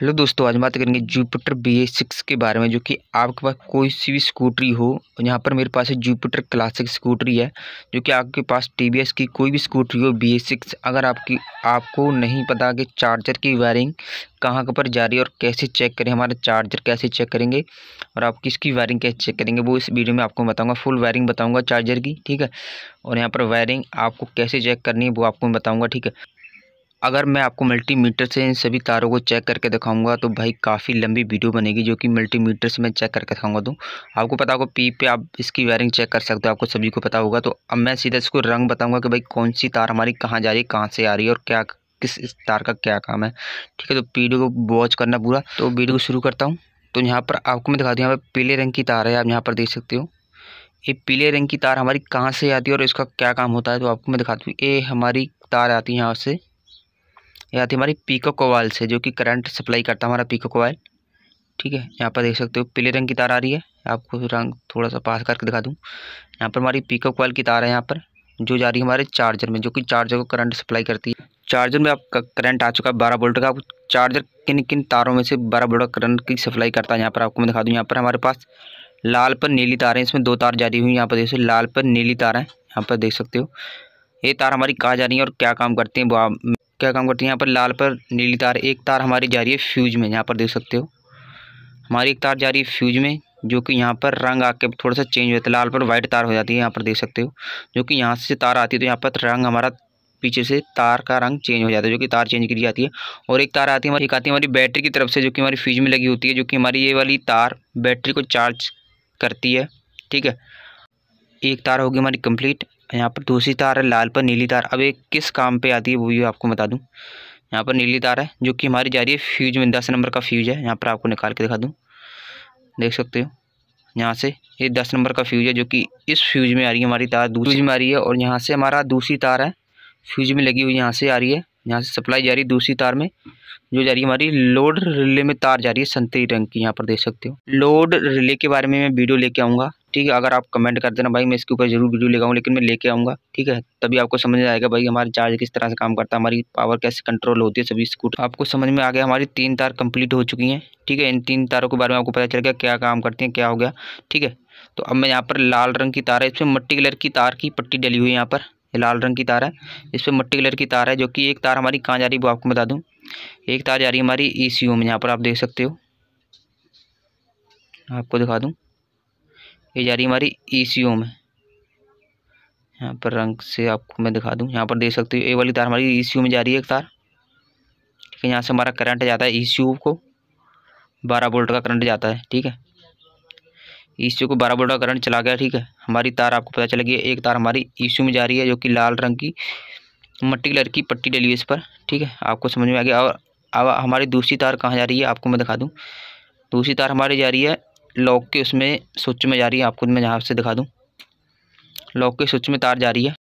hello दोस्तों आज बात करेंगे जुपिटर बी ए सिक्स के बारे में जो कि आपके पास कोई सी भी स्कूटरी हो और यहाँ पर मेरे पास है जुपिटर क्लासिक स्कूटरी है जो कि आपके पास टी वी एस की कोई भी स्कूटरी हो बी ए सिक्स अगर आपकी आपको नहीं पता कि चार्जर की वायरिंग कहाँ पर जा रही है और कैसे चेक करें हमारा चार्जर कैसे चेक करेंगे और आप किसकी वायरिंग कैसे चेक करेंगे वो इस वीडियो में आपको बताऊँगा फुल वायरिंग बताऊँगा चार्जर की ठीक है और यहाँ पर वायरिंग आपको कैसे चेक करनी है वो आपको मैं बताऊँगा ठीक है अगर मैं आपको मल्टीमीटर से इन सभी तारों को चेक करके दिखाऊंगा तो भाई काफ़ी लंबी वीडियो बनेगी जो कि मल्टीमीटर से मैं चेक करके दिखाऊंगा तो आपको पता होगा पी पे आप इसकी वायरिंग चेक कर सकते हो आपको सभी को पता होगा तो अब मैं सीधा इसको रंग बताऊंगा कि भाई कौन सी तार हमारी कहाँ जा रही है कहाँ से आ रही है और क्या किस इस तार का क्या काम है ठीक है तो वीडियो को वॉच करना पूरा तो वीडियो को शुरू करता हूँ तो यहाँ पर आपको मैं दिखा दूँ यहाँ पर पीले रंग की तार है आप यहाँ पर देख सकते हो ये पीले रंग की तार हमारी कहाँ से आती है और इसका क्या काम होता है तो आपको मैं दिखाती हूँ ये हमारी तार आती है यहाँ से ये आती हमारी पीको कोवाइल से जो कि करंट सप्लाई करता है हमारा पीको कोवाइल ठीक है यहाँ पर देख सकते हो पीले रंग की तार आ रही है आपको रंग थोड़ा सा पास करके दिखा दूँ यहाँ पर हमारी पीको कोवाइल की तार है यहाँ पर जो जा रही है हमारे चार्जर में जो कि चार्जर को करंट सप्लाई करती है चार्जर में आपका करंट आ चुका है बारह बोल्ट का आप चार्जर किन किन तारों में से बारह बोल्ट का करंट की सप्लाई करता है यहाँ पर आपको मैं दिखा दूँ यहाँ पर हमारे पास लाल पर नीली तार है इसमें दो तार जारी हुई हुई यहाँ पर देखिए लाल पर नीली तार है यहाँ पर देख सकते हो ये तार हमारी कहाँ जा रही है और क्या काम करते हैं वो आप क्या काम करती है यहाँ पर लाल पर नीली तार एक तार हमारी जा रही है फ्यूज में यहाँ पर देख सकते हो हमारी एक तार जा रही है फ्यूज में जो कि यहाँ पर रंग आके थोड़ा सा चेंज होता है लाल पर वाइट तार हो जाती है यहाँ पर देख सकते हो जो कि यहाँ से तार आती है तो यहाँ पर रंग हमारा पीछे से तार का रंग चेंज हो जाता है जो कि तार चेंज की जाती है और एक तार आती है हमारी एक आती है हमारी बैटरी की तरफ से जो कि हमारी फ्यूज में लगी होती है जो कि हमारी ये वाली तार बैटरी को चार्ज करती है ठीक है एक तार होगी हमारी कंप्लीट यहाँ पर दूसरी तार है लाल पर नीली तार अब ये किस काम पे आती है वो भी आपको बता दूँ यहाँ पर नीली तार है जो कि हमारी जा रही है फ्यूज में दस नंबर का फ्यूज है यहाँ पर आपको निकाल के दिखा दूँ देख सकते हो यहाँ से ये दस नंबर का फ्यूज है जो कि इस फ्यूज में आ रही है हमारी तार दूसरी में आ रही है और यहाँ से हमारा दूसरी तार है फ्यूज में लगी हुई यहाँ से आ रही है यहाँ से सप्लाई जा रही है दूसरी तार में जो जा रही है हमारी लोड रिले में तार जा रही है संतरी रंग की यहाँ पर देख सकते हो लोड रिले के बारे में मैं वीडियो लेके आऊँगा ठीक है अगर आप कमेंट कर देना भाई मैं इसके ऊपर जरूर वीडियो लेगा लेकिन मैं लेके आऊँगा ठीक है तभी आपको समझ में आएगा भाई हमारे चार्ज किस तरह से काम करता है हमारी पावर कैसे कंट्रोल होती है सभी स्कूटर आपको समझ में आ गया हमारी तीन तार कंप्लीट हो चुकी हैं ठीक है इन तीन तारों के बारे में आपको पता चल गया क्या काम करती हैं क्या हो गया ठीक है तो अब मैं यहाँ पर लाल रंग की तार है इसमें मट्टी कलर की तार की पट्टी डली हुई है यहाँ पर लाल रंग की तार है इसमें मट्टी कलर की तार है जो कि एक तार हमारी कहाँ जा रही है वो आपको बता दूँ एक तार जा रही है हमारी ई e में यहाँ पर आप देख सकते हो आपको दिखा दूँ ये जा रही हमारी ई e में यहाँ पर रंग से आपको मैं दिखा दूँ यहाँ पर देख सकते हो ये वाली तार हमारी ई e में जा रही है एक तार ठीक है यहाँ से हमारा करंट जाता है ई e को बारह वोल्ट का करंट जाता है ठीक है ई को बारह वोल्ट का करंट चला गया ठीक है हमारी तार आपको पता चलेगी एक तार हमारी ई में जा रही है जो कि लाल रंग की मट्टी कलर की पट्टी डली हुई इस पर ठीक है आपको समझ में आ गया और अब हमारी दूसरी तार कहाँ जा रही है आपको मैं दिखा दूँ दूसरी तार हमारी जा रही है लॉक के उसमें स्विच में जा रही है आपको मैं यहाँ से दिखा दूँ लॉक के स्विच में तार जा रही है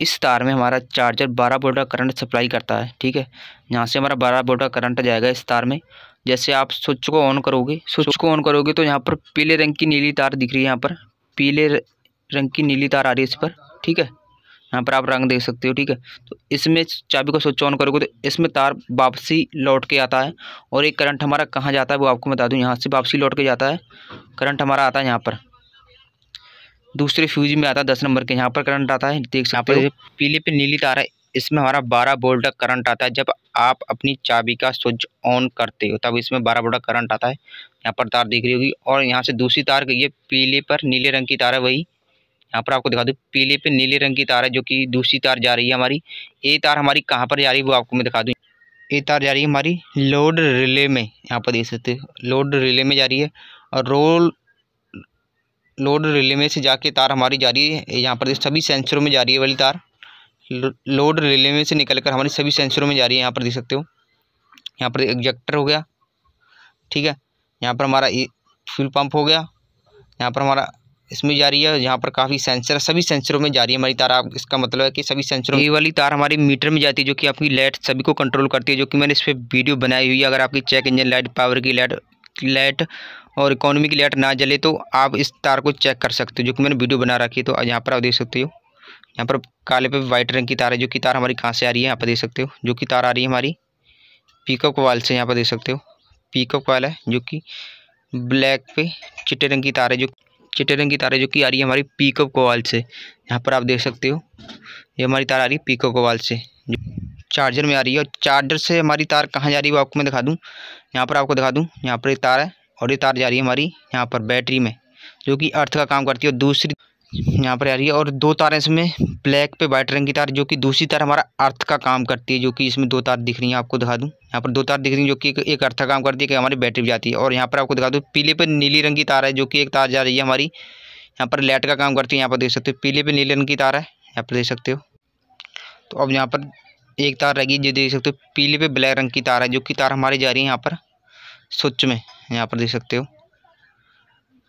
इस तार में हमारा चार्जर 12 वोल्ट का करंट सप्लाई करता है ठीक है यहाँ से हमारा 12 वोल्ट का करंट जाएगा इस तार में जैसे आप स्विच को ऑन करोगे स्विच को ऑन करोगे तो यहाँ पर पीले रंग की नीली तार दिख रही है यहाँ पर पीले रंग की नीली तार आ रही है इस पर ठीक है यहाँ पर आप रंग देख सकते हो ठीक है तो इसमें चाबी को स्विच ऑन करोगे तो इसमें तार वापसी लौट के आता है और एक करंट हमारा कहाँ जाता है वो आपको बता दूँ यहाँ से वापसी लौट के जाता है करंट हमारा आता है यहाँ पर दूसरे फ्यूज में आता है दस नंबर के यहाँ पर करंट आता है देख सकते हो पीले पे नीली तार है इसमें हमारा बारह बोल्ट का करंट आता है जब आप अपनी चाबी का स्विच ऑन करते हो तब इसमें बारह बोल्ट का करंट आता है यहाँ पर तार दिख रही होगी और यहाँ से दूसरी तार गई है पीले पर नीले रंग की तार है वही यहाँ पर आपको दिखा दूँ पीले पे नीले रंग की तार है जो कि दूसरी तार जा रही है हमारी ये तार हमारी कहाँ पर जा रही है वो आपको मैं दिखा दूँ ये तार जा रही है हमारी लोड रिले में यहाँ पर देख सकते हो लोड रिले में जा रही है और रोल लोड रिले में से जाके तार हमारी जा रही है यहाँ पर सभी सेंसरों में जा रही है वाली तार लोड रिले में से निकल कर हमारी सभी सेंसरों में जा रही है यहाँ पर देख सकते हो यहाँ पर एग्जेक्टर हो गया ठीक है यहाँ पर हमारा फ्यूल पंप हो गया यहाँ पर हमारा इसमें जा रही है यहाँ पर काफ़ी सेंसर सभी सेंसरों में जा रही है हमारी तार आप इसका मतलब है कि सभी सेंसरों ये वाली तार हमारी मीटर में जाती है जो कि आपकी लाइट सभी को कंट्रोल करती है जो कि मैंने इस पर वीडियो बनाई हुई है अगर आपकी चेक इंजन लाइट पावर की लाइट लाइट और इकोनॉमी की लाइट ना जले तो आप इस तार को चेक कर सकते हो जो कि मैंने वीडियो बना रखी है तो यहाँ पर आप देख सकते हो यहाँ पर काले पे वाइट रंग की तार है जो कि तार हमारी कहाँ से आ रही है यहाँ पर देख सकते हो जो कि तार आ रही है हमारी पिकअप वाल से यहाँ पर देख सकते हो पिकअप वाल है जो कि ब्लैक पे चिट्टे रंग की तार है जो चिटे रंग की तार है जो कि आ रही है हमारी पीकअप कोवाल से यहाँ पर आप देख सकते हो ये हमारी तार आ रही है पीकअप कोवाल से चार्जर में आ रही है और चार्जर से हमारी तार कहाँ जा रही है वो आपको मैं दिखा दूँ यहाँ पर आपको दिखा दूँ यहाँ पर ये तार है और ये तार जा रही है हमारी यहाँ पर बैटरी में जो कि अर्थ का काम करती है और दूसरी यहाँ पर आ रही है और दो तार इसमें ब्लैक पे वाइट रंग की तार जो कि दूसरी तार हमारा अर्थ का काम करती है जो कि इसमें दो तार दिख रही है आपको दिखा दूँ यहाँ पर दो तार दिख रही है जो कि एक अर्थ का काम करती है कि हमारी बैटरी भी जाती है और यहाँ पर आपको दिखा दूँ पीले पर नीली रंग की तार है जो कि एक तार जा रही है हमारी यहाँ पर लाइट का काम करती है यहाँ पर देख सकते हो पीले पर नीले रंग की तार है यहाँ पर देख सकते हो तो अब यहाँ पर एक तार रहेगी जो देख सकते हो पीले पर ब्लैक रंग की तार है जो कि तार हमारी जा रही है यहाँ पर स्वच्छ में यहाँ पर देख सकते हो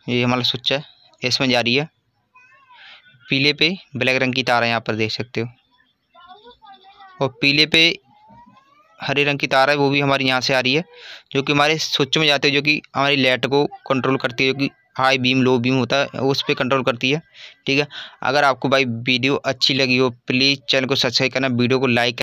ये हमारा स्वच्छ है इसमें जा रही है पीले पे ब्लैक रंग की तार है यहाँ पर देख सकते हो और पीले पे हरे रंग की तार है वो भी हमारे यहाँ से आ रही है जो कि हमारे स्विच में जाते हैं जो कि हमारी लाइट को कंट्रोल करती है जो कि हाई बीम लो बीम होता है उस पर कंट्रोल करती है ठीक है अगर आपको भाई वीडियो अच्छी लगी हो प्लीज़ चैनल को सब्सक्राइब करना वीडियो को लाइक